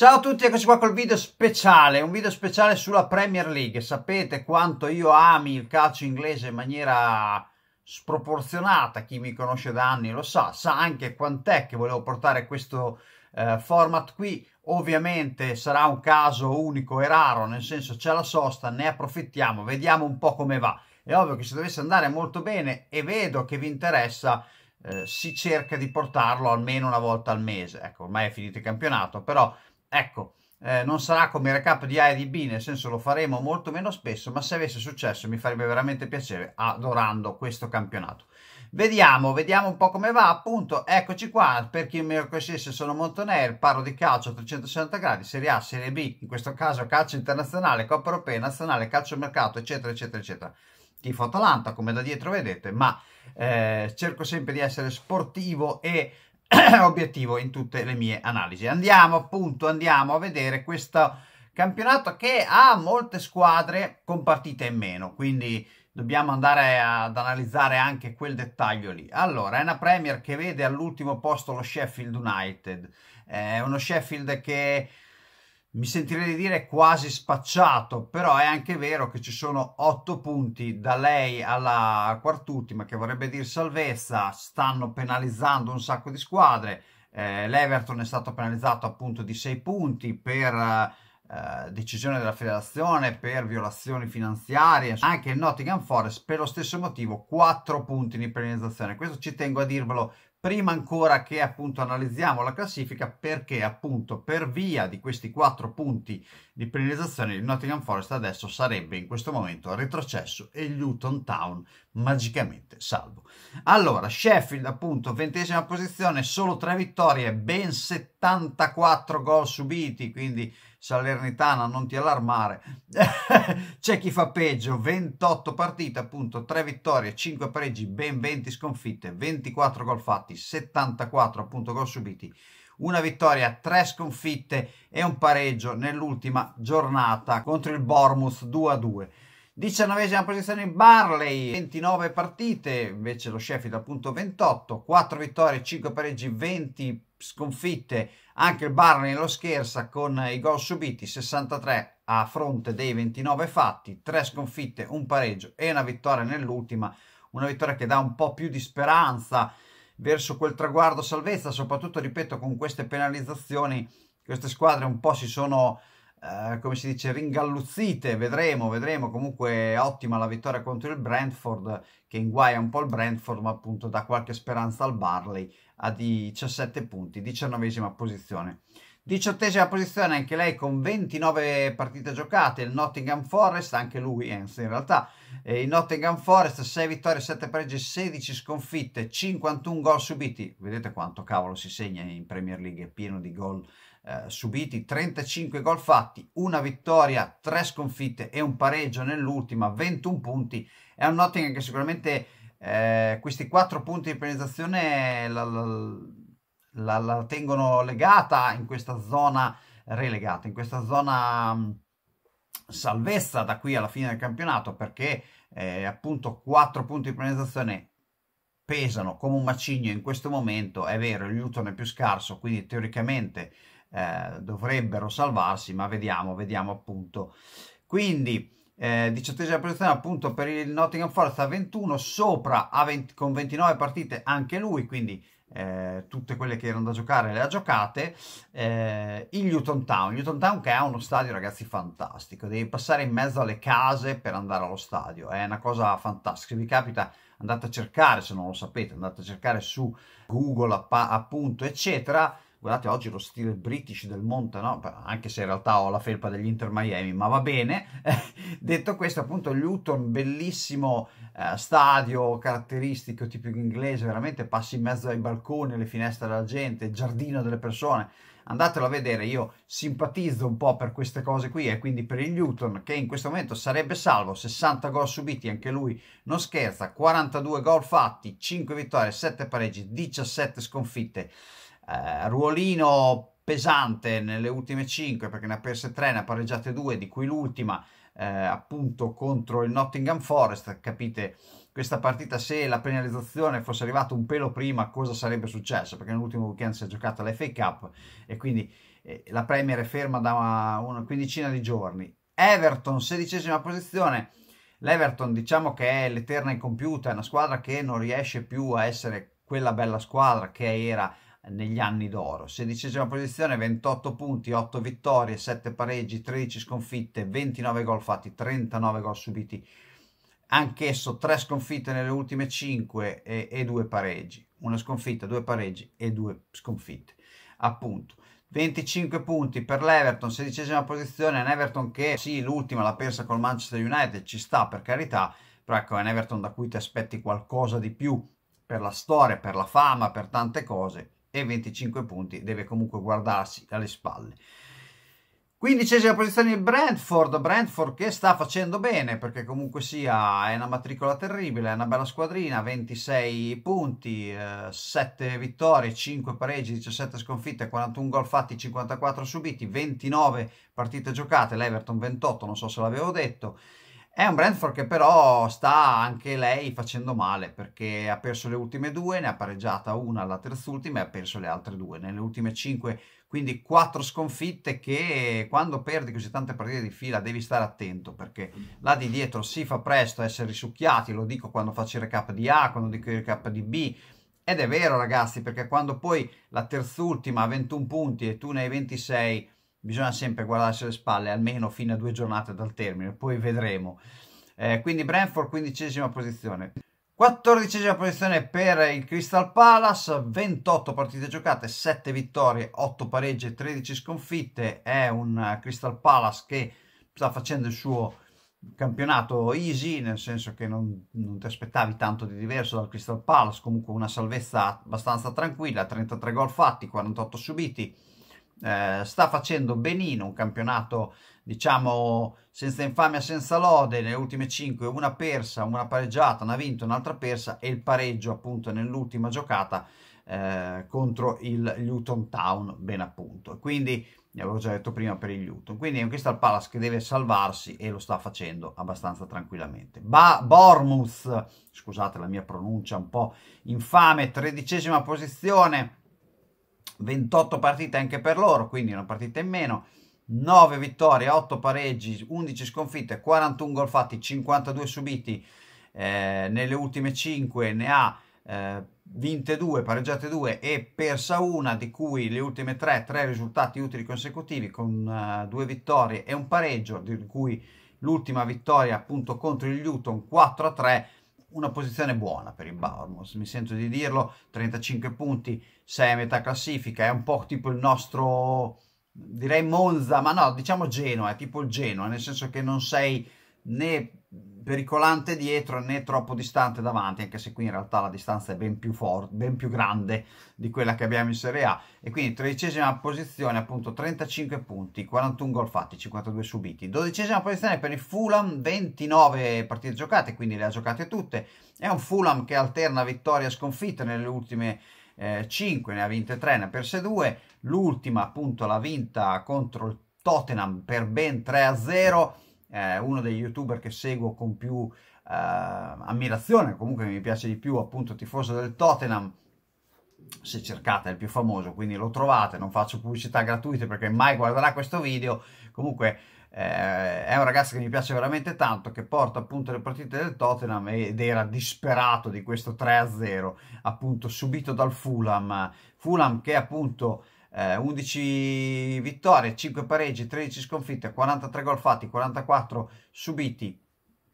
Ciao a tutti, eccoci qua col video speciale, un video speciale sulla Premier League. Sapete quanto io ami il calcio inglese in maniera sproporzionata, chi mi conosce da anni lo sa, sa anche quant'è che volevo portare questo eh, format qui. Ovviamente sarà un caso unico e raro, nel senso c'è la sosta, ne approfittiamo, vediamo un po' come va. È ovvio che se dovesse andare molto bene e vedo che vi interessa, eh, si cerca di portarlo almeno una volta al mese. Ecco, ormai è finito il campionato, però Ecco, eh, non sarà come il recap di A e di B, nel senso lo faremo molto meno spesso, ma se avesse successo mi farebbe veramente piacere adorando questo campionato. Vediamo, vediamo un po' come va, appunto, eccoci qua, per chi mi conoscesse sono Montoner, parlo di calcio a 360 gradi, Serie A, Serie B, in questo caso calcio internazionale, Coppa Europea, Nazionale, calcio mercato, eccetera, eccetera, eccetera. Tifo Atalanta, come da dietro vedete, ma eh, cerco sempre di essere sportivo e obiettivo in tutte le mie analisi. Andiamo appunto, andiamo a vedere questo campionato che ha molte squadre con partite in meno, quindi dobbiamo andare ad analizzare anche quel dettaglio lì. Allora, è una Premier che vede all'ultimo posto lo Sheffield United, è uno Sheffield che mi sentirei di dire quasi spacciato, però è anche vero che ci sono otto punti da lei alla quart'ultima, che vorrebbe dire salvezza, stanno penalizzando un sacco di squadre. Eh, L'Everton è stato penalizzato appunto di sei punti per eh, decisione della federazione, per violazioni finanziarie. Anche il Nottingham Forest per lo stesso motivo, quattro punti di penalizzazione. Questo ci tengo a dirvelo prima ancora che appunto analizziamo la classifica perché appunto per via di questi quattro punti di penalizzazione il Nottingham Forest adesso sarebbe in questo momento retrocesso e il Luton Town magicamente salvo. Allora Sheffield appunto ventesima posizione, solo tre vittorie, ben 74 gol subiti, quindi Salernitana, non ti allarmare. C'è chi fa peggio, 28 partite, appunto, 3 vittorie, 5 pareggi, ben 20 sconfitte, 24 gol fatti, 74 appunto gol subiti, una vittoria, 3 sconfitte e un pareggio nell'ultima giornata contro il Bournemouth 2-2. 19 posizione il Barley, 29 partite, invece lo Sheffield appunto 28, 4 vittorie, 5 pareggi, 20 sconfitte, anche il Barney lo scherza con i gol subiti 63 a fronte dei 29 fatti, 3 sconfitte, un pareggio e una vittoria nell'ultima, una vittoria che dà un po' più di speranza verso quel traguardo salvezza, soprattutto ripeto con queste penalizzazioni queste squadre un po' si sono eh, come si dice, ringalluzzite, vedremo, vedremo, comunque ottima la vittoria contro il Brentford che inguaia un po' il Brentford ma appunto dà qualche speranza al Barley a 17 punti, 19 posizione. 18 posizione anche lei con 29 partite giocate, il Nottingham Forest, anche lui eh, in realtà, eh, il Nottingham Forest 6 vittorie, 7 pregi, 16 sconfitte, 51 gol subiti, vedete quanto cavolo si segna in Premier League, è pieno di gol eh, subiti 35 gol fatti, una vittoria, tre sconfitte e un pareggio nell'ultima, 21 punti. È un Nottingham che sicuramente eh, questi quattro punti di penalizzazione la, la, la, la, tengono legata in questa zona relegata, in questa zona mm, salvezza da qui alla fine del campionato perché eh, appunto quattro punti di penalizzazione pesano come un macigno in questo momento, è vero, il Newton è più scarso, quindi teoricamente eh, dovrebbero salvarsi, ma vediamo, vediamo appunto. Quindi eh, diciottesima posizione appunto per il Nottingham Forest a 21, sopra a 20, con 29 partite anche lui, quindi eh, tutte quelle che erano da giocare le ha giocate, eh, il Newton Town, Newton Town che è uno stadio ragazzi fantastico, devi passare in mezzo alle case per andare allo stadio, è una cosa fantastica, se vi capita andate a cercare se non lo sapete, andate a cercare su Google app appunto eccetera, guardate oggi lo stile british del monte no? anche se in realtà ho la felpa degli Inter Miami, ma va bene. Detto questo, appunto, Luton, bellissimo eh, stadio, caratteristico, tipico inglese, veramente passi in mezzo ai balconi, alle finestre della gente, il giardino delle persone. Andatelo a vedere, io simpatizzo un po' per queste cose qui e quindi per il Luton che in questo momento sarebbe salvo, 60 gol subiti, anche lui non scherza, 42 gol fatti, 5 vittorie, 7 pareggi, 17 sconfitte eh, ruolino pesante nelle ultime 5 perché ne ha perse 3, ne ha pareggiate 2, di cui l'ultima eh, appunto contro il Nottingham Forest, capite questa partita se la penalizzazione fosse arrivata un pelo prima cosa sarebbe successo perché nell'ultimo weekend si è giocata l'FA Cup e quindi eh, la Premier è ferma da una, una quindicina di giorni. Everton, sedicesima posizione, l'Everton diciamo che è l'eterna incompiuta, è una squadra che non riesce più a essere quella bella squadra che era negli anni d'oro. Sedicesima posizione, 28 punti, 8 vittorie, 7 pareggi, 13 sconfitte, 29 gol fatti, 39 gol subiti, anch'esso 3 sconfitte nelle ultime 5 e, e 2 pareggi. Una sconfitta, 2 pareggi e 2 sconfitte. Appunto. 25 punti per l'Everton, sedicesima posizione, un Everton che sì, l'ultima l'ha persa col Manchester United, ci sta per carità, però ecco, è un Everton da cui ti aspetti qualcosa di più per la storia, per la fama, per tante cose e 25 punti deve comunque guardarsi alle spalle. Quindicesima posizione il Brentford, Brentford che sta facendo bene perché comunque sia è una matricola terribile, è una bella squadrina, 26 punti, 7 eh, vittorie, 5 pareggi, 17 sconfitte, 41 gol fatti, 54 subiti, 29 partite giocate, l'Everton 28, non so se l'avevo detto, è un Brentford che però sta anche lei facendo male perché ha perso le ultime due, ne ha pareggiata una alla terz'ultima e ha perso le altre due, nelle ultime cinque, quindi quattro sconfitte che quando perdi così tante partite di fila devi stare attento perché là di dietro si fa presto a essere risucchiati, lo dico quando faccio il recap di A, quando dico il recap di B, ed è vero ragazzi perché quando poi la terz'ultima ha 21 punti e tu ne hai 26 bisogna sempre guardarsi alle spalle almeno fino a due giornate dal termine, poi vedremo. Eh, quindi Brentford quindicesima posizione. Quattordicesima posizione per il Crystal Palace, 28 partite giocate, 7 vittorie, 8 pareggi e 13 sconfitte. È un Crystal Palace che sta facendo il suo campionato easy, nel senso che non, non, ti aspettavi tanto di diverso dal Crystal Palace, comunque una salvezza abbastanza tranquilla, 33 gol fatti, 48 subiti, eh, sta facendo benino un campionato diciamo senza infamia senza lode nelle ultime 5 una persa una pareggiata una vinta un'altra persa e il pareggio appunto nell'ultima giocata eh, contro il Luton Town ben appunto quindi ne avevo già detto prima per il Luton quindi è un Crystal Palace che deve salvarsi e lo sta facendo abbastanza tranquillamente ba Bournemouth scusate la mia pronuncia un po' infame tredicesima posizione 28 partite anche per loro, quindi una partita in meno, 9 vittorie, 8 pareggi, 11 sconfitte, 41 gol fatti, 52 subiti, eh, nelle ultime 5 ne ha eh, vinte 2, pareggiate 2 e persa una, di cui le ultime 3, 3 risultati utili consecutivi con 2 eh, vittorie e un pareggio, di cui l'ultima vittoria appunto contro il Luton 4-3, una posizione buona per il Bournemouth, mi sento di dirlo, 35 punti, 6 a metà classifica, è un po' tipo il nostro, direi Monza, ma no, diciamo Genoa, è tipo il Genoa, nel senso che non sei né pericolante dietro né troppo distante davanti, anche se qui in realtà la distanza è ben più forte, ben più grande di quella che abbiamo in Serie A. E quindi tredicesima posizione, appunto 35 punti, 41 gol fatti, 52 subiti. Dodicesima posizione per il Fulham, 29 partite giocate, quindi le ha giocate tutte. È un Fulham che alterna vittoria e sconfitta nelle ultime eh, 5, ne ha vinte 3, ne ha perse 2. L'ultima appunto l'ha vinta contro il Tottenham per ben 3 a 0 eh, uno degli youtuber che seguo con più eh, ammirazione, comunque mi piace di più, appunto tifoso del Tottenham, se cercate è il più famoso, quindi lo trovate, non faccio pubblicità gratuite perché mai guarderà questo video, comunque eh, è un ragazzo che mi piace veramente tanto, che porta appunto le partite del Tottenham ed era disperato di questo 3-0 appunto subito dal Fulham, Fulham che appunto eh, 11 vittorie, 5 pareggi, 13 sconfitte, 43 gol fatti, 44 subiti,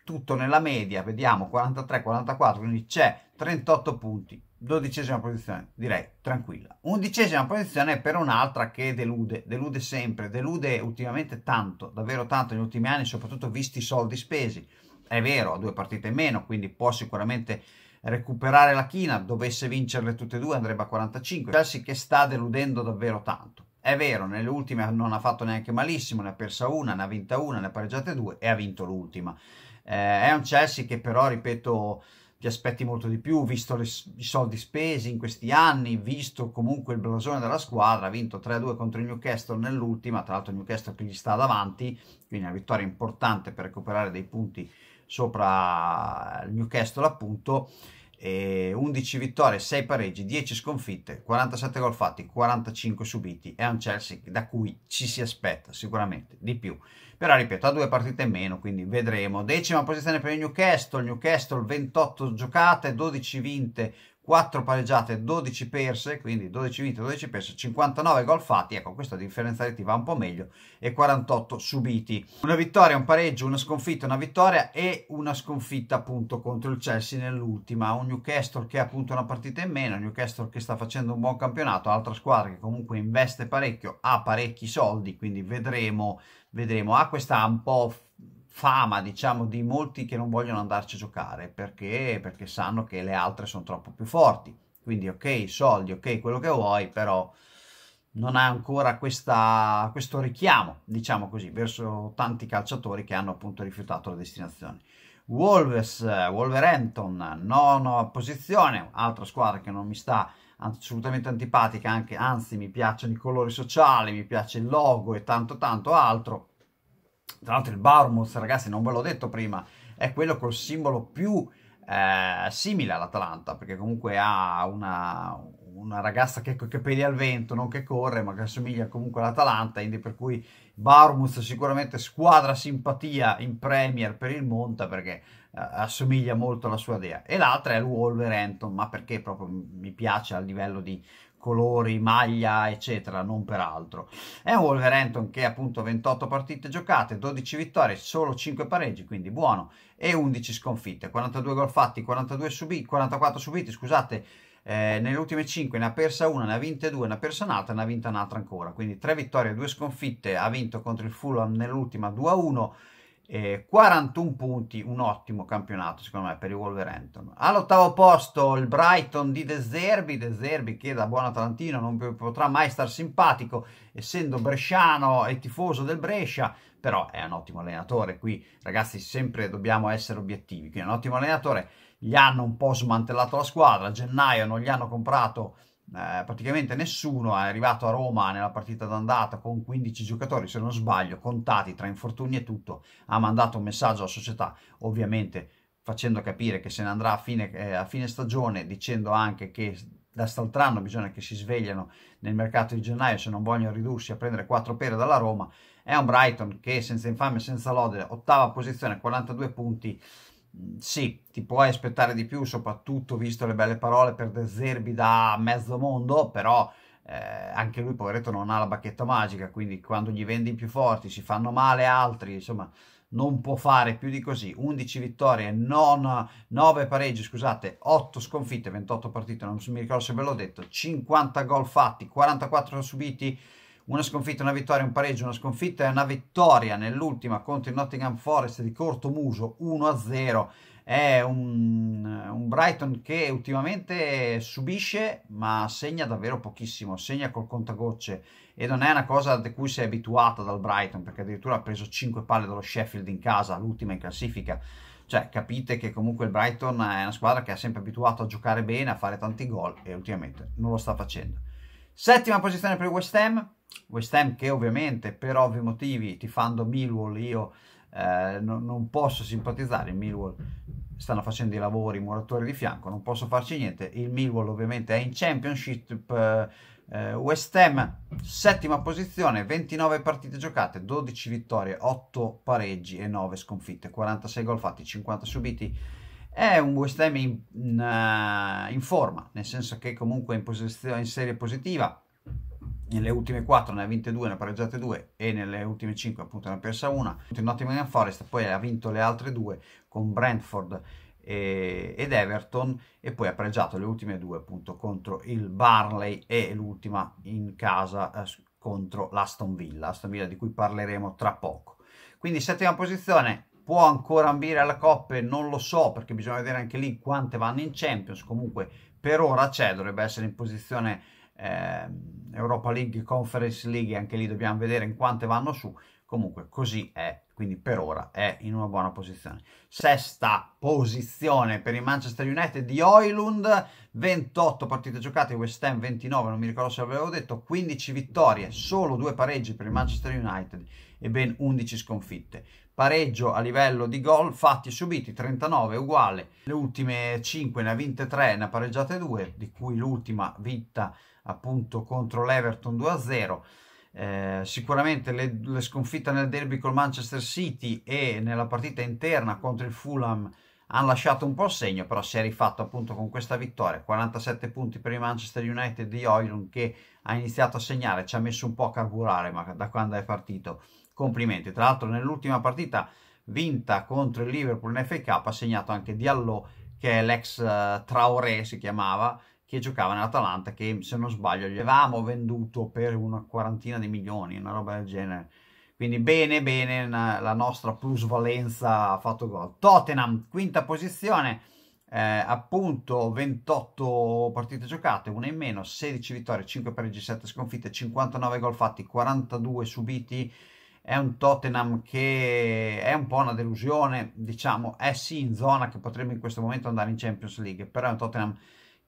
tutto nella media, vediamo 43-44, quindi c'è 38 punti, dodicesima posizione, direi tranquilla. Undicesima posizione per un'altra che delude, delude sempre, delude ultimamente tanto, davvero tanto negli ultimi anni, soprattutto visti i soldi spesi. È vero, ha due partite in meno, quindi può sicuramente recuperare la china, dovesse vincerle tutte e due andrebbe a 45. Chelsea che sta deludendo davvero tanto. È vero, nelle ultime non ha fatto neanche malissimo, ne ha persa una, ne ha vinta una, ne ha pareggiate due e ha vinto l'ultima. Eh, è un Chelsea che però, ripeto, ti aspetti molto di più, visto le, i soldi spesi in questi anni, visto comunque il blasone della squadra, ha vinto 3-2 contro il Newcastle nell'ultima, tra l'altro il Newcastle che gli sta davanti, quindi una vittoria importante per recuperare dei punti sopra il Newcastle appunto, 11 vittorie, 6 pareggi, 10 sconfitte, 47 gol fatti, 45 subiti. È un Chelsea da cui ci si aspetta sicuramente di più. Però ripeto, ha due partite in meno, quindi vedremo. Decima posizione per il Newcastle, Newcastle 28 giocate, 12 vinte, 4 pareggiate, 12 perse, quindi 12 vinte, 12 perse, 59 gol fatti, ecco questa differenza reti va un po' meglio, e 48 subiti. Una vittoria, un pareggio, una sconfitta, una vittoria e una sconfitta appunto contro il Chelsea nell'ultima, un Newcastle che ha appunto una partita in meno, un Newcastle che sta facendo un buon campionato, altra squadra che comunque investe parecchio, ha parecchi soldi, quindi vedremo, vedremo. Ah, questa un po' fama, diciamo, di molti che non vogliono andarci a giocare perché, perché sanno che le altre sono troppo più forti. Quindi, ok, soldi, ok, quello che vuoi, però non ha ancora questa, questo richiamo, diciamo così, verso tanti calciatori che hanno appunto rifiutato la destinazione. Wolves, Wolverhampton, nona posizione, altra squadra che non mi sta assolutamente antipatica, anche, anzi mi piacciono i colori sociali, mi piace il logo e tanto tanto altro, tra l'altro il Barmouth, ragazzi, non ve l'ho detto prima, è quello col simbolo più eh, simile all'Atalanta, perché comunque ha una, una ragazza che ha i al vento, non che corre, ma che assomiglia comunque all'Atalanta, quindi per cui Barmouth sicuramente squadra simpatia in Premier per il Monta, perché eh, assomiglia molto alla sua dea. E l'altra è il Wolverhampton, ma perché proprio mi piace a livello di colori, maglia, eccetera, non per altro. È un Wolverhampton che appunto 28 partite giocate, 12 vittorie, solo 5 pareggi, quindi buono, e 11 sconfitte, 42 gol fatti, 42 subiti, 44 subiti, scusate, eh, nelle ultime 5 ne ha persa una, ne ha vinte due, ne ha persa un'altra, ne ha vinta un'altra ancora. Quindi 3 vittorie, 2 sconfitte, ha vinto contro il Fulham nell'ultima 2-1 eh, 41 punti, un ottimo campionato secondo me per il Wolverhampton. All'ottavo posto il Brighton di De Zerbi, De Zerbi che da buon Atalantino non potrà mai star simpatico essendo bresciano e tifoso del Brescia, però è un ottimo allenatore, qui ragazzi sempre dobbiamo essere obiettivi, quindi è un ottimo allenatore, gli hanno un po' smantellato la squadra, a gennaio non gli hanno comprato eh, praticamente nessuno è arrivato a Roma nella partita d'andata con 15 giocatori, se non sbaglio, contati tra infortuni e tutto, ha mandato un messaggio alla società, ovviamente facendo capire che se ne andrà a fine, eh, a fine stagione, dicendo anche che da staltrano bisogna che si svegliano nel mercato di gennaio se non vogliono ridursi a prendere quattro pere dalla Roma, è un Brighton che senza infame e senza lode, ottava posizione, 42 punti, sì, ti puoi aspettare di più, soprattutto visto le belle parole per De Zerbi da mezzo mondo, però eh, anche lui, poveretto, non ha la bacchetta magica, quindi quando gli vendi i più forti si fanno male altri, insomma, non può fare più di così. 11 vittorie, non, 9 pareggi, scusate, 8 sconfitte, 28 partite, non mi ricordo se ve l'ho detto, 50 gol fatti, 44 subiti, una sconfitta, una vittoria, un pareggio, una sconfitta e una vittoria nell'ultima contro il Nottingham Forest di Corto Muso 1-0. È un, un, Brighton che ultimamente subisce ma segna davvero pochissimo, segna col contagocce e non è una cosa di cui si è abituata dal Brighton perché addirittura ha preso 5 palle dallo Sheffield in casa, l'ultima in classifica. Cioè capite che comunque il Brighton è una squadra che è sempre abituata a giocare bene, a fare tanti gol e ultimamente non lo sta facendo. Settima posizione per il West Ham, West Ham che ovviamente per ovvi motivi tifando Millwall io eh, non, non posso simpatizzare il Millwall stanno facendo i lavori, i muratori di fianco, non posso farci niente. Il Millwall ovviamente è in Championship, eh, eh West Ham settima posizione, 29 partite giocate, 12 vittorie, 8 pareggi e 9 sconfitte, 46 gol fatti, 50 subiti. È un West Ham in, in, eh, in forma, nel senso che comunque è in, in serie positiva, nelle ultime 4 ne ha vinte 2, ne ha pareggiate 2 e nelle ultime 5 appunto ne ha persa una. In Nottingham Forest poi ha vinto le altre due con Brentford e, ed Everton e poi ha pareggiato le ultime due appunto contro il Barley e l'ultima in casa eh, contro l'Aston Villa, Aston Villa di cui parleremo tra poco. Quindi settima posizione, può ancora ambire alla Coppa? Non lo so perché bisogna vedere anche lì quante vanno in Champions, comunque per ora c'è, dovrebbe essere in posizione eh, Europa League, Conference League, anche lì dobbiamo vedere in quante vanno su, comunque così è, quindi per ora è in una buona posizione. Sesta posizione per il Manchester United di Oilund, 28 partite giocate, West Ham 29, non mi ricordo se l'avevo detto, 15 vittorie, solo due pareggi per il Manchester United e ben 11 sconfitte. Pareggio a livello di gol, fatti e subiti 39 uguale, le ultime 5 ne ha vinte 3, ne ha pareggiate 2, di cui l'ultima vinta appunto contro l'Everton 2-0. Eh, sicuramente le, le sconfitte nel derby col Manchester City e nella partita interna contro il Fulham hanno lasciato un po' il segno, però si è rifatto appunto con questa vittoria. 47 punti per il Manchester United di Oilon che ha iniziato a segnare, ci ha messo un po' a carburare, ma da quando è partito. Complimenti. Tra l'altro nell'ultima partita vinta contro il Liverpool in FA Cup ha segnato anche Diallo, che è l'ex uh, Traoré si chiamava, che giocava nell'Atalanta che se non sbaglio gli avevamo venduto per una quarantina di milioni, una roba del genere. Quindi bene, bene, la nostra plusvalenza ha fatto gol. Tottenham, quinta posizione, eh, appunto 28 partite giocate, una in meno, 16 vittorie, 5 pareggi, 7 sconfitte, 59 gol fatti, 42 subiti. È un Tottenham che è un po' una delusione, diciamo, è sì in zona che potremmo in questo momento andare in Champions League, però è un Tottenham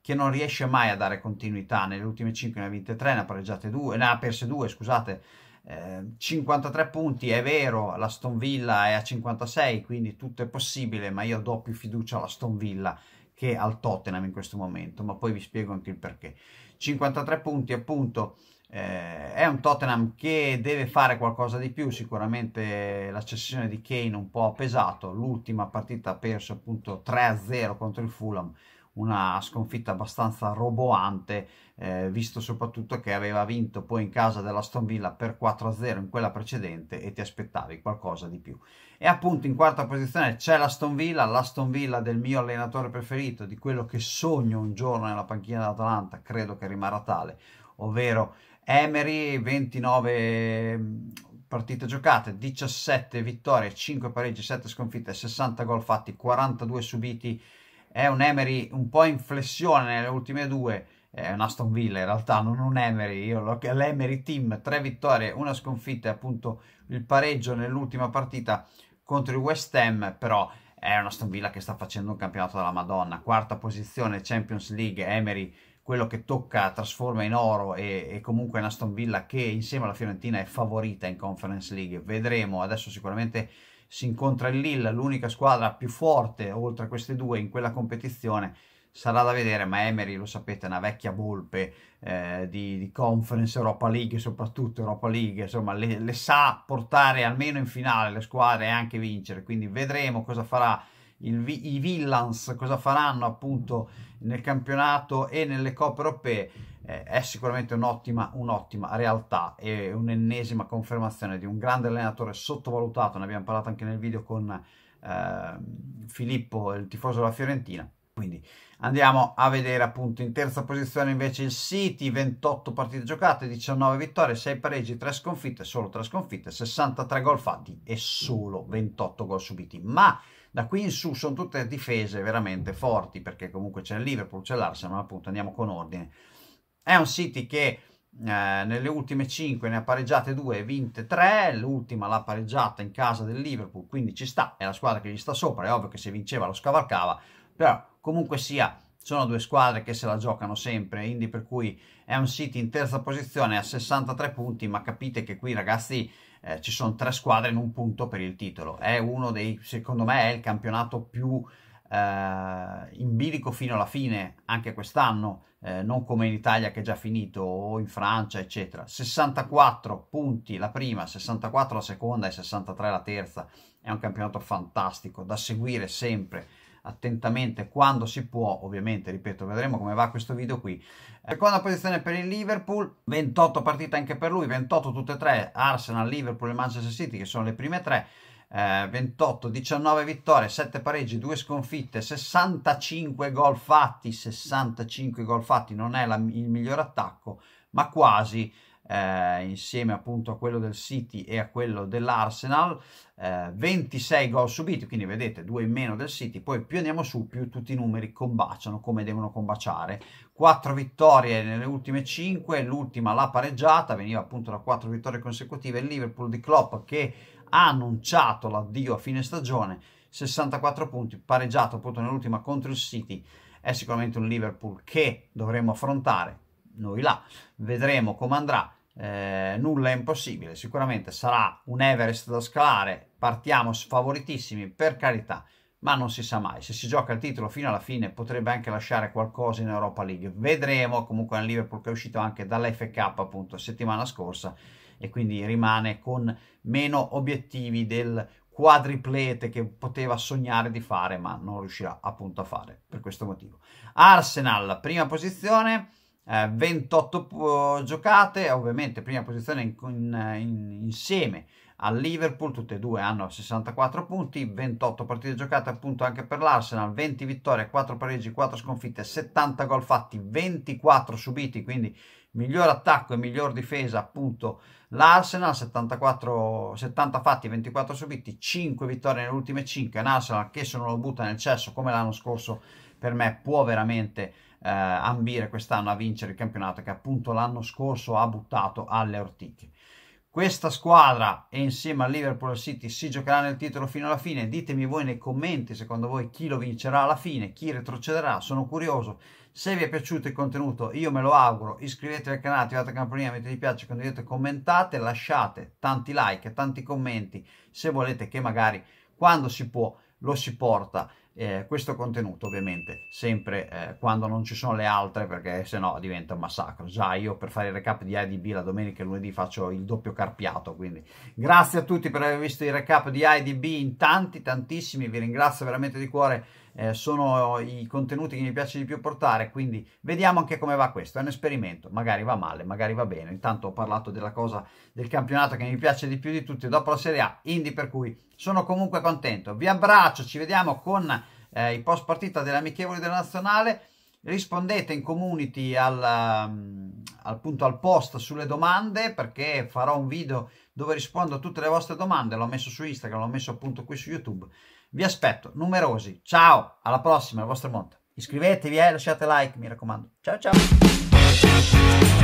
che non riesce mai a dare continuità. Nelle ultime 5 ne ha vinte 3, ne ha pareggiate 2, ne ha perse 2, scusate. Eh, 53 punti, è vero, la Stone Villa è a 56, quindi tutto è possibile, ma io do più fiducia alla Stone Villa che al Tottenham in questo momento, ma poi vi spiego anche il perché. 53 punti appunto, eh, è un Tottenham che deve fare qualcosa di più, sicuramente la cessione di Kane un po' ha pesato, l'ultima partita ha perso appunto 3-0 contro il Fulham, una sconfitta abbastanza roboante, eh, visto soprattutto che aveva vinto poi in casa della Stone Villa per 4-0 in quella precedente e ti aspettavi qualcosa di più. E appunto in quarta posizione c'è la Stone Villa, la Stone Villa del mio allenatore preferito, di quello che sogno un giorno nella panchina d'Atalanta, credo che rimarrà tale, ovvero Emery 29 mm, partite giocate, 17 vittorie, 5 pareggi, 7 sconfitte, 60 gol fatti, 42 subiti, è un Emery un po' in flessione nelle ultime due, è un Aston Villa in realtà, non un Emery, io lo, l'Emery team, tre vittorie, una sconfitta e appunto il pareggio nell'ultima partita contro il West Ham, però è una Aston Villa che sta facendo un campionato della Madonna, quarta posizione Champions League, Emery quello che tocca trasforma in oro e, e comunque una Aston Villa che insieme alla Fiorentina è favorita in Conference League, vedremo adesso sicuramente si incontra il Lille, l'unica squadra più forte oltre a queste due in quella competizione, sarà da vedere, ma Emery lo sapete è una vecchia volpe eh, di, di, Conference Europa League, soprattutto Europa League, insomma le, le, sa portare almeno in finale le squadre e anche vincere, quindi vedremo cosa farà il, i Villans, cosa faranno appunto nel campionato e nelle coppe europee eh, è sicuramente un'ottima, un'ottima realtà e un'ennesima confermazione di un grande allenatore sottovalutato, ne abbiamo parlato anche nel video con eh, Filippo, il tifoso della Fiorentina. Quindi andiamo a vedere appunto in terza posizione invece il City, 28 partite giocate, 19 vittorie, 6 pareggi, 3 sconfitte, solo 3 sconfitte, 63 gol fatti e solo 28 gol subiti. Ma da qui in su sono tutte difese veramente forti perché comunque c'è il Liverpool, c'è l'Arsenal, appunto andiamo con ordine. È un City che eh, nelle ultime 5 ne ha pareggiate 2 e vinte 3, l'ultima l'ha pareggiata in casa del Liverpool, quindi ci sta, è la squadra che gli sta sopra, è ovvio che se vinceva lo scavalcava, però comunque sia sono due squadre che se la giocano sempre, quindi per cui è un City in terza posizione a 63 punti, ma capite che qui ragazzi eh, ci sono tre squadre in un punto per il titolo, è uno dei, secondo me è il campionato più eh, in bilico fino alla fine, anche quest'anno, eh, non come in Italia che è già finito o in Francia, eccetera. 64 punti la prima, 64 la seconda e 63 la terza. È un campionato fantastico da seguire sempre attentamente quando si può, ovviamente, ripeto, vedremo come va questo video qui. Seconda posizione per il Liverpool, 28 partite anche per lui, 28 tutte e tre, Arsenal, Liverpool e Manchester City che sono le prime tre eh, 28, 19 vittorie, 7 pareggi, 2 sconfitte, 65 gol fatti, 65 gol fatti, non è la, il miglior attacco, ma quasi, eh, insieme appunto a quello del City e a quello dell'Arsenal, eh, 26 gol subiti, quindi vedete 2 in meno del City, poi più andiamo su più tutti i numeri combaciano come devono combaciare, 4 vittorie nelle ultime 5, l'ultima la pareggiata, veniva appunto da 4 vittorie consecutive, il Liverpool di Klopp che ha annunciato l'addio a fine stagione, 64 punti, pareggiato appunto nell'ultima contro il City, è sicuramente un Liverpool che dovremo affrontare, noi là, vedremo come andrà, eh, nulla è impossibile, sicuramente sarà un Everest da scalare, partiamo sfavoritissimi per carità, ma non si sa mai, se si gioca il titolo fino alla fine potrebbe anche lasciare qualcosa in Europa League, vedremo comunque è un Liverpool che è uscito anche dall'FK appunto settimana scorsa, e quindi rimane con meno obiettivi del quadriplete che poteva sognare di fare ma non riuscirà appunto a fare per questo motivo. Arsenal, prima posizione, eh, 28 giocate, ovviamente prima posizione in, in, in, insieme al Liverpool, tutte e due hanno 64 punti, 28 partite giocate appunto anche per l'Arsenal, 20 vittorie, 4 pareggi, 4 sconfitte, 70 gol fatti, 24 subiti, quindi miglior attacco e miglior difesa appunto l'Arsenal, 74, 70 fatti, 24 subiti, 5 vittorie nelle ultime 5, un Arsenal che se non lo butta nel cesso come l'anno scorso per me può veramente eh, ambire quest'anno a vincere il campionato che appunto l'anno scorso ha buttato alle ortiche. Questa squadra e insieme al Liverpool City si giocheranno il titolo fino alla fine. Ditemi voi nei commenti secondo voi chi lo vincerà alla fine, chi retrocederà. Sono curioso se vi è piaciuto il contenuto, io me lo auguro, iscrivetevi al canale, attivate la campanella, mettete mi piace, condividete, commentate, lasciate tanti like, tanti commenti, se volete che magari quando si può lo si porta eh, questo contenuto ovviamente sempre eh, quando non ci sono le altre perché se no diventa un massacro già io per fare il recap di A la domenica e lunedì faccio il doppio carpiato quindi grazie a tutti per aver visto il recap di A in tanti tantissimi vi ringrazio veramente di cuore eh, sono i contenuti che mi piace di più portare, quindi vediamo anche come va questo, è un esperimento, magari va male, magari va bene, intanto ho parlato della cosa del campionato che mi piace di più di tutti dopo la Serie A, Indy per cui sono comunque contento, vi abbraccio, ci vediamo con eh, i post partita delle amichevoli della Nazionale, rispondete in community al, mm, al, punto, al post sulle domande perché farò un video dove rispondo a tutte le vostre domande, l'ho messo su Instagram, l'ho messo appunto qui su YouTube vi aspetto, numerosi. Ciao, alla prossima, al vostro Monte. Iscrivetevi e eh, lasciate like, mi raccomando. Ciao ciao.